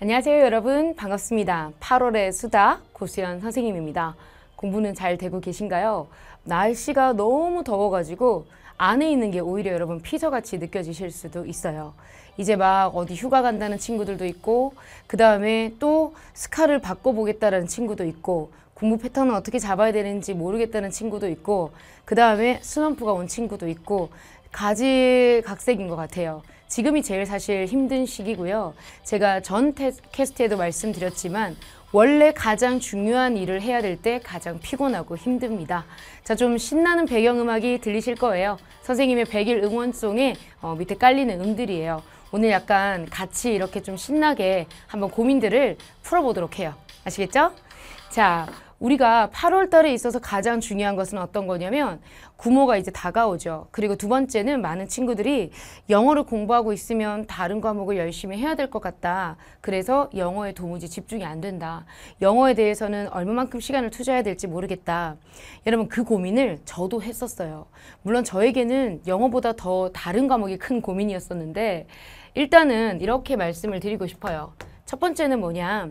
안녕하세요 여러분 반갑습니다 8월의 수다 고수연 선생님입니다 공부는 잘 되고 계신가요? 날씨가 너무 더워가지고 안에 있는 게 오히려 여러분 피서같이 느껴지실 수도 있어요 이제 막 어디 휴가 간다는 친구들도 있고 그 다음에 또 스카를 바꿔보겠다는 친구도 있고 공부 패턴은 어떻게 잡아야 되는지 모르겠다는 친구도 있고 그 다음에 스럼프가 온 친구도 있고 가지각색인 것 같아요 지금이 제일 사실 힘든 시기고요. 제가 전 캐스트에도 말씀드렸지만 원래 가장 중요한 일을 해야 될 때 가장 피곤하고 힘듭니다. 자, 좀 신나는 배경음악이 들리실 거예요. 선생님의 백일 응원송에 어, 밑에 깔리는 음들이에요. 오늘 약간 같이 이렇게 좀 신나게 한번 고민들을 풀어보도록 해요. 아시겠죠? 자, 우리가 8월 달에 있어서 가장 중요한 것은 어떤 거냐면 구모가 이제 다가오죠. 그리고 두 번째는 많은 친구들이 영어를 공부하고 있으면 다른 과목을 열심히 해야 될 것 같다. 그래서 영어에 도무지 집중이 안 된다. 영어에 대해서는 얼마만큼 시간을 투자해야 될지 모르겠다. 여러분 그 고민을 저도 했었어요. 물론 저에게는 영어보다 더 다른 과목이 큰 고민이었었는데 일단은 이렇게 말씀을 드리고 싶어요. 첫 번째는 뭐냐.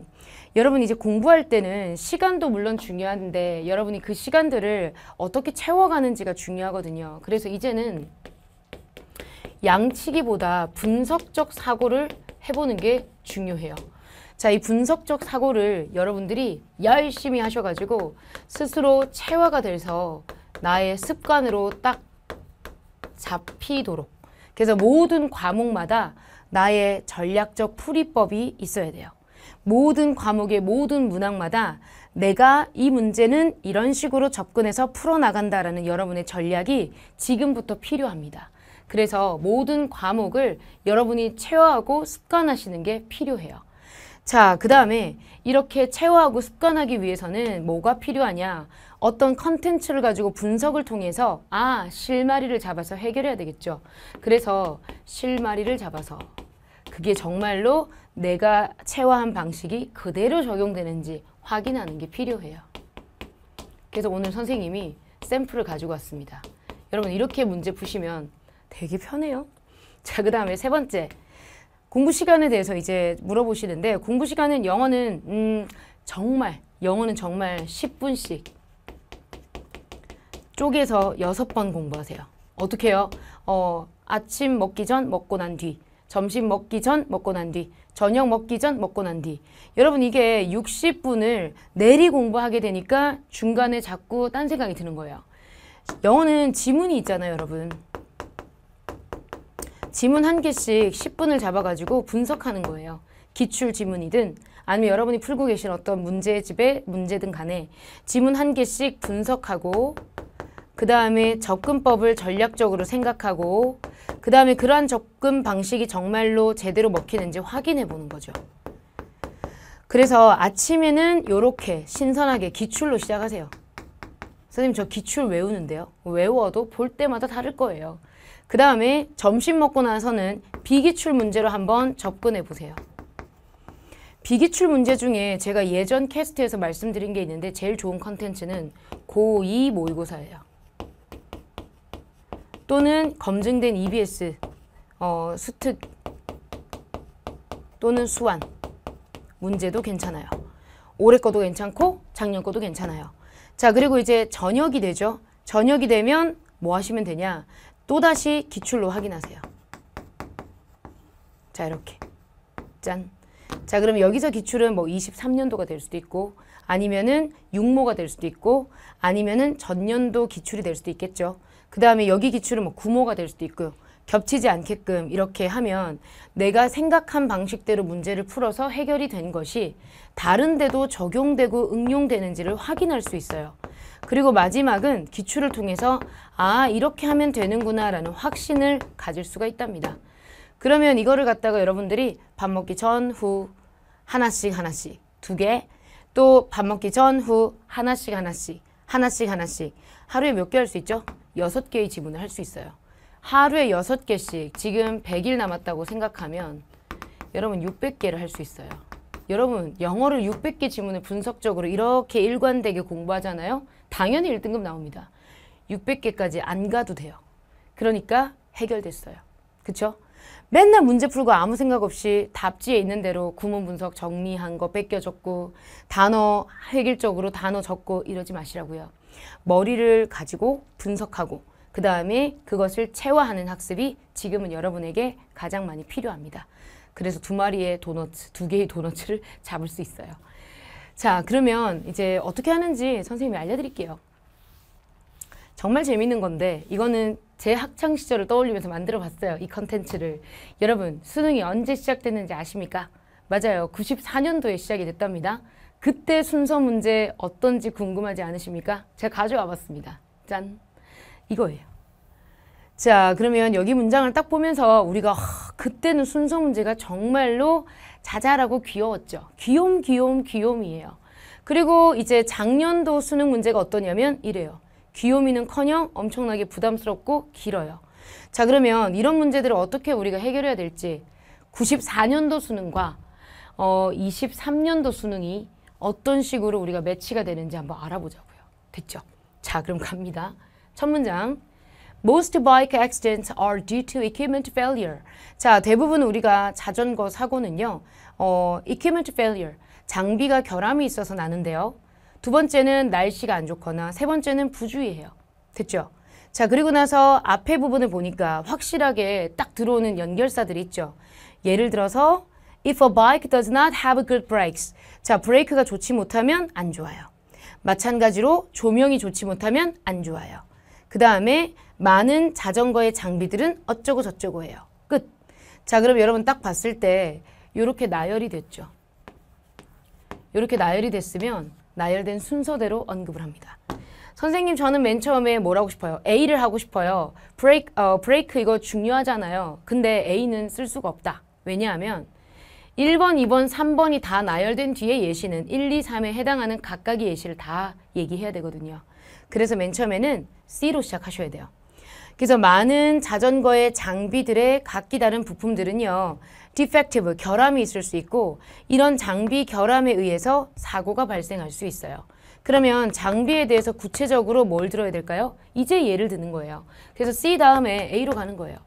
여러분 이제 공부할 때는 시간도 물론 중요한데 여러분이 그 시간들을 어떻게 채워가는지가 중요하거든요. 그래서 이제는 양치기보다 분석적 사고를 해보는 게 중요해요. 자, 이 분석적 사고를 여러분들이 열심히 하셔가지고 스스로 체화가 돼서 나의 습관으로 딱 잡히도록 그래서 모든 과목마다 나의 전략적 풀이법이 있어야 돼요. 모든 과목의 모든 문항마다 내가 이 문제는 이런 식으로 접근해서 풀어나간다라는 여러분의 전략이 지금부터 필요합니다. 그래서 모든 과목을 여러분이 체화하고 습관하시는 게 필요해요. 자, 그 다음에 이렇게 체화하고 습관하기 위해서는 뭐가 필요하냐? 어떤 컨텐츠를 가지고 분석을 통해서 아, 실마리를 잡아서 해결해야 되겠죠. 그래서 실마리를 잡아서 그게 정말로 내가 체화한 방식이 그대로 적용되는지 확인하는 게 필요해요. 그래서 오늘 선생님이 샘플을 가지고 왔습니다. 여러분 이렇게 문제 푸시면 되게 편해요. 자, 그 다음에 세 번째 공부 시간에 대해서 이제 물어보시는데 공부 시간은 영어는 음, 정말 영어는 정말 10분씩 쪼개서 6번 공부하세요. 어떻게 해요? 어, 아침 먹기 전 먹고 난 뒤, 점심 먹기 전 먹고 난 뒤, 저녁 먹기 전 먹고 난 뒤. 여러분 이게 60분을 내리 공부하게 되니까 중간에 자꾸 딴 생각이 드는 거예요. 영어는 지문이 있잖아요, 여러분. 지문 한 개씩 10분을 잡아가지고 분석하는 거예요. 기출 지문이든 아니면 여러분이 풀고 계신 어떤 문제집의 문제든 간에 지문 한 개씩 분석하고 그 다음에 접근법을 전략적으로 생각하고 그 다음에 그러한 접근 방식이 정말로 제대로 먹히는지 확인해 보는 거죠. 그래서 아침에는 이렇게 신선하게 기출로 시작하세요. 선생님 저 기출 외우는데요. 외워도 볼 때마다 다를 거예요. 그 다음에 점심 먹고 나서는 비기출 문제로 한번 접근해 보세요. 비기출 문제 중에 제가 예전 캐스트에서 말씀드린 게 있는데 제일 좋은 컨텐츠는 고2 모의고사예요. 또는 검증된 EBS, 어, 수특 또는 수완 문제도 괜찮아요. 올해 거도 괜찮고 작년 거도 괜찮아요. 자 그리고 이제 저녁이 되죠. 저녁이 되면 뭐 하시면 되냐. 또다시 기출로 확인하세요. 자 이렇게 짠. 자 그럼 여기서 기출은 뭐 23년도가 될 수도 있고 아니면은 육모가 될 수도 있고 아니면은 전년도 기출이 될 수도 있겠죠. 그 다음에 여기 기출은 뭐 구모가 될 수도 있고요. 겹치지 않게끔 이렇게 하면 내가 생각한 방식대로 문제를 풀어서 해결이 된 것이 다른 데도 적용되고 응용되는지를 확인할 수 있어요. 그리고 마지막은 기출을 통해서 아 이렇게 하면 되는구나 라는 확신을 가질 수가 있답니다. 그러면 이거를 갖다가 여러분들이 밥 먹기 전, 후 하나씩 하나씩 두 개, 또 밥 먹기 전, 후 하나씩 하나씩 하나씩 하나씩 하루에 몇 개 할 수 있죠? 여섯 개의 지문을 할 수 있어요. 하루에 여섯 개씩 지금 100일 남았다고 생각하면 여러분 600개를 할 수 있어요. 여러분 영어를 600개 지문을 분석적으로 이렇게 일관되게 공부하잖아요. 당연히 1등급 나옵니다. 600개까지 안 가도 돼요. 그러니까 해결됐어요. 그쵸? 맨날 문제 풀고 아무 생각 없이 답지에 있는 대로 구문 분석 정리한 거 뺏겨 적고 단어 해결적으로 단어 적고 이러지 마시라고요. 머리를 가지고 분석하고 그 다음에 그것을 체화하는 학습이 지금은 여러분에게 가장 많이 필요합니다. 그래서 두 마리의 도넛, 두 개의 도넛을 잡을 수 있어요. 자, 그러면 이제 어떻게 하는지 선생님이 알려드릴게요. 정말 재밌는 건데 이거는 제 학창 시절을 떠올리면서 만들어 봤어요. 이 컨텐츠를. 여러분, 수능이 언제 시작됐는지 아십니까? 맞아요. 94년도에 시작이 됐답니다. 그때 순서 문제 어떤지 궁금하지 않으십니까? 제가 가져와 봤습니다. 짠! 이거예요. 자, 그러면 여기 문장을 딱 보면서 우리가 허, 그때는 순서 문제가 정말로 자잘하고 귀여웠죠. 귀여귀여귀여이에요 그리고 이제 작년도 수능 문제가 어떠냐면 이래요. 귀요미는커녕 엄청나게 부담스럽고 길어요. 자 그러면 이런 문제들을 어떻게 우리가 해결해야 될지 94년도 수능과 어, 23년도 수능이 어떤 식으로 우리가 매치가 되는지 한번 알아보자고요. 됐죠? 자 그럼 갑니다. 첫 문장. Most bike accidents are due to equipment failure. 자, 대부분 우리가 자전거 사고는요. 어, equipment failure. 장비가 결함이 있어서 나는데요. 두 번째는 날씨가 안 좋거나 세 번째는 부주의해요 됐죠? 자, 그리고 나서 앞에 부분을 보니까 확실하게 딱 들어오는 연결사들이 있죠. 예를 들어서 If a bike does not have good brakes. 자, 브레이크가 좋지 못하면 안 좋아요. 마찬가지로 조명이 좋지 못하면 안 좋아요. 그 다음에 많은 자전거의 장비들은 어쩌고 저쩌고 해요. 끝. 자 그럼 여러분 딱 봤을 때 이렇게 나열이 됐죠. 이렇게 나열이 됐으면 나열된 순서대로 언급을 합니다. 선생님 저는 맨 처음에 뭘 하고 싶어요? A를 하고 싶어요. 브레이크, 어, 브레이크 이거 중요하잖아요. 근데 A는 쓸 수가 없다. 왜냐하면 1번, 2번, 3번이 다 나열된 뒤에 예시는 1, 2, 3에 해당하는 각각의 예시를 다 얘기해야 되거든요. 그래서 맨 처음에는 C로 시작하셔야 돼요. 그래서 많은 자전거의 장비들의 각기 다른 부품들은요. defective, 결함이 있을 수 있고 이런 장비 결함에 의해서 사고가 발생할 수 있어요. 그러면 장비에 대해서 구체적으로 뭘 들어야 될까요? 이제 예를 드는 거예요. 그래서 C 다음에 A로 가는 거예요.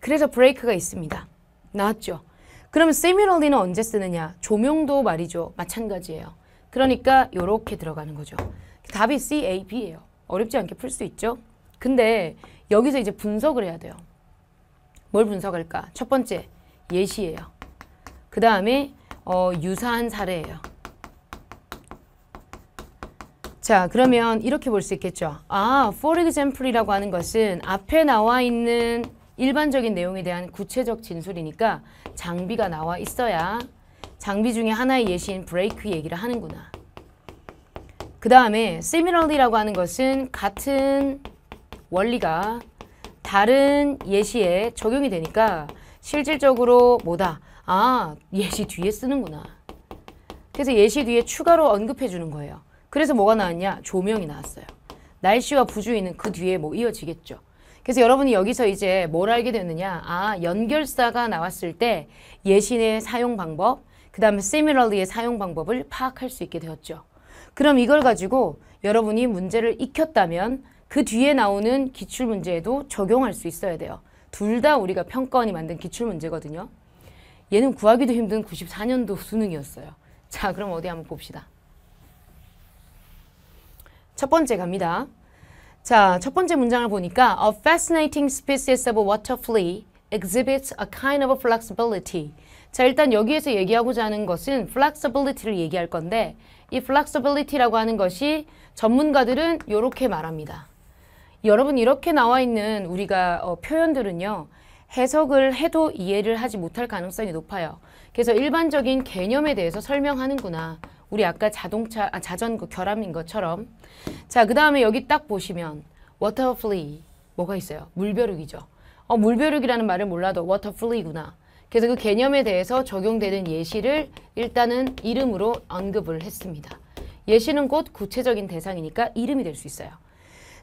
그래서 브레이크가 있습니다. 나왔죠? 그러면세미 i 리는 언제 쓰느냐? 조명도 말이죠. 마찬가지예요. 그러니까 이렇게 들어가는 거죠. 답이 C, A, B예요. 어렵지 않게 풀 수 있죠. 근데 여기서 이제 분석을 해야 돼요. 뭘 분석할까? 첫 번째, 예시예요. 그 다음에 어, 유사한 사례예요. 자, 그러면 이렇게 볼 수 있겠죠. 아, for example이라고 하는 것은 앞에 나와 있는 일반적인 내용에 대한 구체적 진술이니까 장비가 나와 있어야 장비 중에 하나의 예시인 브레이크 얘기를 하는구나. 그 다음에 similarly라고 하는 것은 같은 원리가 다른 예시에 적용이 되니까 실질적으로 뭐다? 아, 예시 뒤에 쓰는구나. 그래서 예시 뒤에 추가로 언급해 주는 거예요. 그래서 뭐가 나왔냐? 조명이 나왔어요. 날씨와 부주의는 그 뒤에 뭐 이어지겠죠. 그래서 여러분이 여기서 이제 뭘 알게 되느냐? 아, 연결사가 나왔을 때예시의 사용 방법, 그 다음에 similarly의 사용 방법을 파악할 수 있게 되었죠. 그럼 이걸 가지고 여러분이 문제를 익혔다면 그 뒤에 나오는 기출문제에도 적용할 수 있어야 돼요. 둘 다 우리가 평가원이 만든 기출문제거든요. 얘는 구하기도 힘든 94년도 수능이었어요. 자, 그럼 어디 한번 봅시다. 첫 번째 갑니다. 자, 첫 번째 문장을 보니까 A fascinating species of a water flea exhibits a kind of flexibility 자, 일단 여기에서 얘기하고자 하는 것은 flexibility를 얘기할 건데 이 flexibility라고 하는 것이 전문가들은 이렇게 말합니다. 여러분 이렇게 나와 있는 우리가 어, 표현들은요. 해석을 해도 이해를 하지 못할 가능성이 높아요. 그래서 일반적인 개념에 대해서 설명하는구나. 우리 아까 자동차, 아, 자전거 그 결함인 것처럼. 자, 그 다음에 여기 딱 보시면 water flea 뭐가 있어요? 물벼룩이죠. 어, 물벼룩이라는 말을 몰라도 water flea구나. 그래서 그 개념에 대해서 적용되는 예시를 일단은 이름으로 언급을 했습니다. 예시는 곧 구체적인 대상이니까 이름이 될 수 있어요.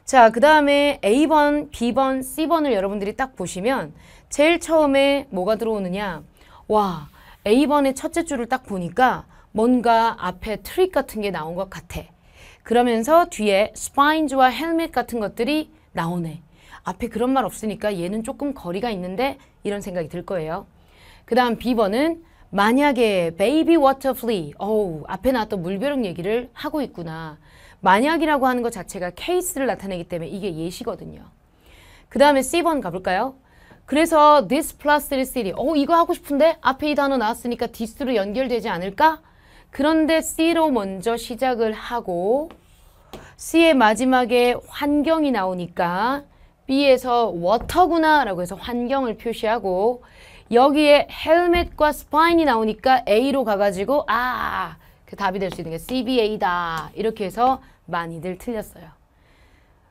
자, 그 다음에 A번, B번, C번을 여러분들이 딱 보시면 제일 처음에 뭐가 들어오느냐. 와, A번의 첫째 줄을 딱 보니까 뭔가 앞에 트릭 같은 게 나온 것 같아. 그러면서 뒤에 스파인즈와 헬멧 같은 것들이 나오네. 앞에 그런 말 없으니까 얘는 조금 거리가 있는데 이런 생각이 들 거예요. 그 다음 B번은 만약에 베이비 워터 플리 어우 앞에 나왔던 물벼룩 얘기를 하고 있구나. 만약이라고 하는 것 자체가 케이스를 나타내기 때문에 이게 예시거든요. 그 다음에 C번 가볼까요? 그래서 this plus this city. 어, 이거 하고 싶은데 앞에 이 단어 나왔으니까 this로 연결되지 않을까? 그런데 C로 먼저 시작을 하고 C의 마지막에 환경이 나오니까 B에서 워터구나 라고 해서 환경을 표시하고 여기에 헬멧과 스파인이 나오니까 A로 가가지고 아, 그 답이 될 수 있는 게 CBA다. 이렇게 해서 많이들 틀렸어요.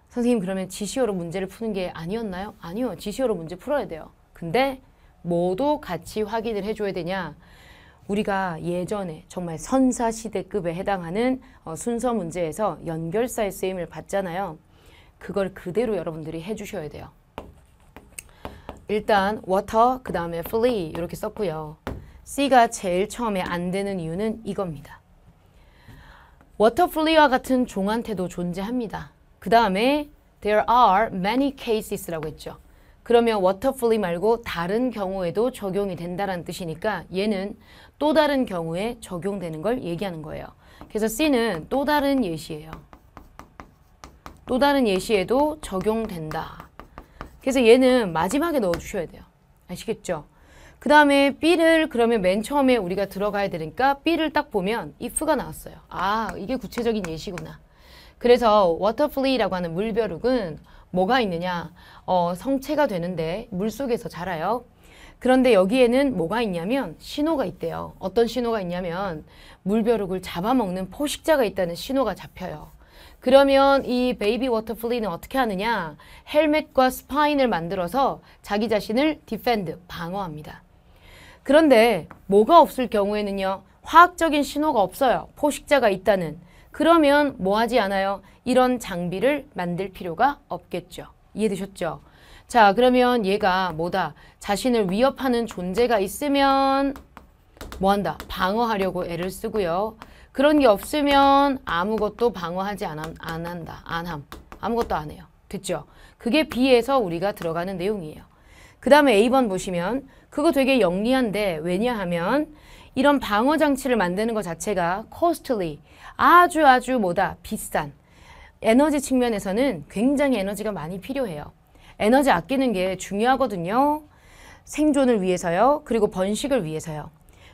선생님 그러면 지시어로 문제를 푸는 게 아니었나요? 아니요. 지시어로 문제 풀어야 돼요. 근데 모두 같이 확인을 해줘야 되냐? 우리가 예전에 정말 선사시대급에 해당하는 어, 순서 문제에서 연결사의 쓰임을 봤잖아요 그걸 그대로 여러분들이 해주셔야 돼요. 일단 water 그 다음에 flee 이렇게 썼고요. C가 제일 처음에 안 되는 이유는 이겁니다. water flee와 같은 종한테도 존재합니다. 그 다음에 there are many cases라고 했죠. 그러면 water flee 말고 다른 경우에도 적용이 된다는 뜻이니까 얘는 또 다른 경우에 적용되는 걸 얘기하는 거예요. 그래서 C는 또 다른 예시예요. 또 다른 예시에도 적용된다. 그래서 얘는 마지막에 넣어주셔야 돼요. 아시겠죠? 그 다음에 B를 그러면 맨 처음에 우리가 들어가야 되니까 B를 딱 보면 if가 나왔어요. 아 이게 구체적인 예시구나. 그래서 w a t e r f l y 라고 하는 물벼룩은 뭐가 있느냐 어, 성체가 되는데 물속에서 자라요. 그런데 여기에는 뭐가 있냐면 신호가 있대요. 어떤 신호가 있냐면 물벼룩을 잡아먹는 포식자가 있다는 신호가 잡혀요. 그러면 이 베이비 워터플리는 어떻게 하느냐? 헬멧과 스파인을 만들어서 자기 자신을 디펜드, 방어합니다. 그런데 뭐가 없을 경우에는요. 화학적인 신호가 없어요. 포식자가 있다는. 그러면 뭐 하지 않아요? 이런 장비를 만들 필요가 없겠죠. 이해되셨죠? 자, 그러면 얘가 뭐다? 자신을 위협하는 존재가 있으면 뭐 한다? 방어하려고 애를 쓰고요. 그런 게 없으면 아무것도 방어하지 않안 한다. 안함. 아무것도 안 해요. 됐죠? 그게 B에서 우리가 들어가는 내용이에요. 그 다음에 A번 보시면 그거 되게 영리한데 왜냐하면 이런 방어 장치를 만드는 것 자체가 costly, 아주 아주 뭐다, 비싼. 에너지 측면에서는 굉장히 에너지가 많이 필요해요. 에너지 아끼는 게 중요하거든요. 생존을 위해서요. 그리고 번식을 위해서요.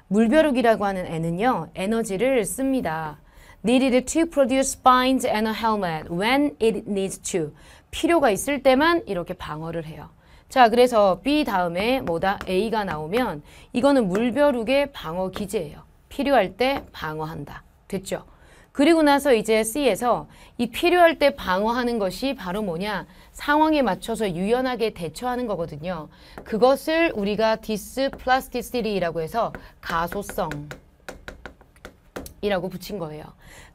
물벼룩이라고 하는 애는요. 에너지를 씁니다. needed to produce spines and a helmet when it needs to. 필요가 있을 때만 이렇게 방어를 해요. 자, 그래서 B 다음에 뭐다? A가 나오면 이거는 물벼룩의 방어 기제예요. 필요할 때 방어한다. 됐죠? 그리고 나서 이제 C에서 이 필요할 때 방어하는 것이 바로 뭐냐 상황에 맞춰서 유연하게 대처하는 거거든요. 그것을 우리가 디스플라스디시티라고 해서 가소성 이라고 붙인 거예요.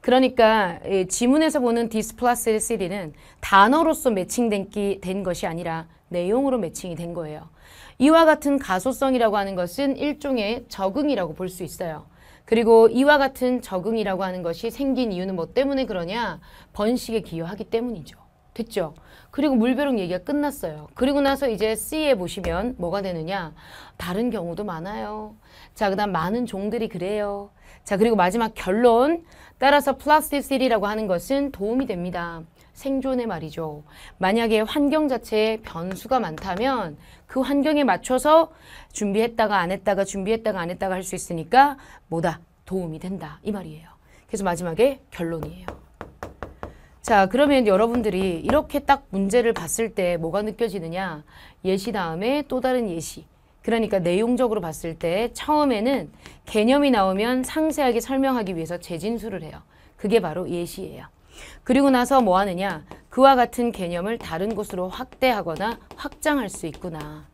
그러니까 지문에서 보는 디스플라스디시티는 단어로서 매칭된 된 것이 아니라 내용으로 매칭이 된 거예요. 이와 같은 가소성이라고 하는 것은 일종의 적응이라고 볼 수 있어요. 그리고 이와 같은 적응이라고 하는 것이 생긴 이유는 뭐 때문에 그러냐? 번식에 기여하기 때문이죠. 됐죠? 그리고 물벼룩 얘기가 끝났어요. 그리고 나서 이제 C에 보시면 뭐가 되느냐? 다른 경우도 많아요. 자, 그 다음 많은 종들이 그래요. 자, 그리고 마지막 결론. 따라서 플라스티시티라고 하는 것은 도움이 됩니다. 생존의 말이죠. 만약에 환경 자체에 변수가 많다면 그 환경에 맞춰서 준비했다가 안 했다가 준비했다가 안 했다가 할 수 있으니까 뭐다 도움이 된다 이 말이에요. 그래서 마지막에 결론이에요. 자 그러면 여러분들이 이렇게 딱 문제를 봤을 때 뭐가 느껴지느냐 예시 다음에 또 다른 예시 그러니까 내용적으로 봤을 때 처음에는 개념이 나오면 상세하게 설명하기 위해서 재진술을 해요. 그게 바로 예시예요. 그리고 나서 뭐 하느냐 그와 같은 개념을 다른 곳으로 확대하거나 확장할 수 있구나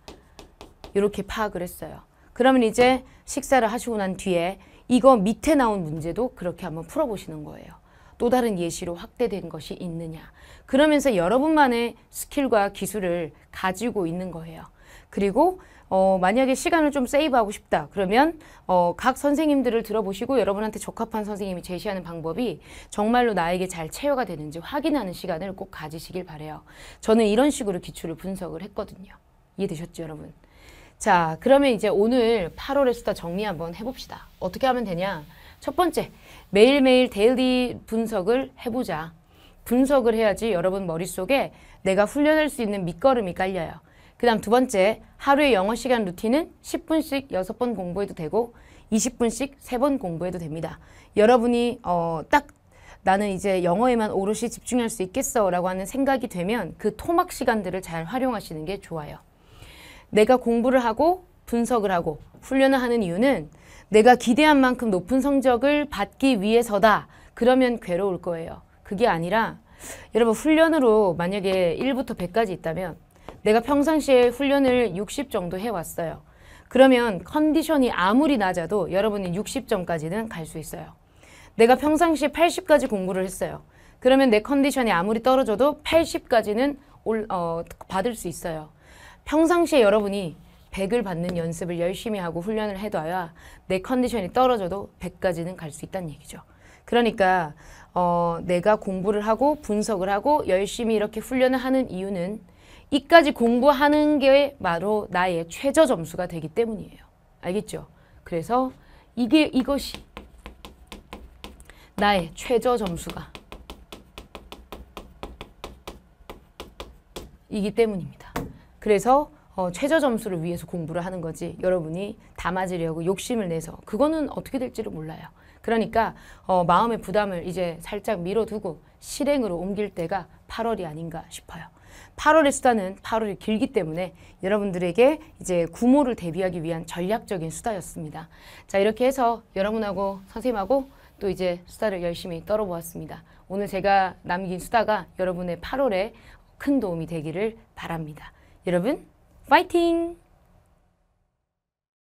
이렇게 파악을 했어요. 그러면 이제 식사를 하시고 난 뒤에 이거 밑에 나온 문제도 그렇게 한번 풀어보시는 거예요. 또 다른 예시로 확대된 것이 있느냐. 그러면서 여러분만의 스킬과 기술을 가지고 있는 거예요. 그리고 어, 만약에 시간을 좀 세이브하고 싶다. 그러면 어, 각 선생님들을 들어보시고 여러분한테 적합한 선생님이 제시하는 방법이 정말로 나에게 잘채워가 되는지 확인하는 시간을 꼭 가지시길 바래요. 저는 이런 식으로 기출을 분석을 했거든요. 이해되셨죠, 여러분? 자, 그러면 이제 오늘 8월의 수다 정리 한번 해봅시다. 어떻게 하면 되냐? 첫 번째, 매일매일 데일리 분석을 해보자. 분석을 해야지 여러분 머릿속에 내가 훈련할 수 있는 밑거름이 깔려요. 그 다음 두 번째, 하루의 영어 시간 루틴은 10분씩 6번 공부해도 되고 20분씩 3번 공부해도 됩니다. 여러분이 어, 딱 나는 이제 영어에만 오롯이 집중할 수 있겠어 라고 하는 생각이 되면 그 토막 시간들을 잘 활용하시는 게 좋아요. 내가 공부를 하고 분석을 하고 훈련을 하는 이유는 내가 기대한 만큼 높은 성적을 받기 위해서다. 그러면 괴로울 거예요. 그게 아니라 여러분 훈련으로 만약에 1부터 100까지 있다면 내가 평상시에 훈련을 60 정도 해왔어요. 그러면 컨디션이 아무리 낮아도 여러분이 60점까지는 갈 수 있어요. 내가 평상시에 80까지 공부를 했어요. 그러면 내 컨디션이 아무리 떨어져도 80까지는 올, 어, 받을 수 있어요. 평상시에 여러분이 100을 받는 연습을 열심히 하고 훈련을 해둬야 내 컨디션이 떨어져도 100까지는 갈 수 있다는 얘기죠. 그러니까 어, 내가 공부를 하고 분석을 하고 열심히 이렇게 훈련을 하는 이유는 이까지 공부하는 게 바로 나의 최저 점수가 되기 때문이에요. 알겠죠? 그래서 이게 이것이 나의 최저 점수가 이기 때문입니다. 그래서 어, 최저 점수를 위해서 공부를 하는 거지 여러분이 다 맞으려고 욕심을 내서 그거는 어떻게 될지를 몰라요. 그러니까 어, 마음의 부담을 이제 살짝 밀어두고 실행으로 옮길 때가 8월이 아닌가 싶어요. 8월의 수다는 8월이 길기 때문에 여러분들에게 이제 구모를 대비하기 위한 전략적인 수다였습니다. 자 이렇게 해서 여러분하고 선생님하고 또 이제 수다를 열심히 떨어보았습니다. 오늘 제가 남긴 수다가 여러분의 8월에 큰 도움이 되기를 바랍니다. 여러분 파이팅!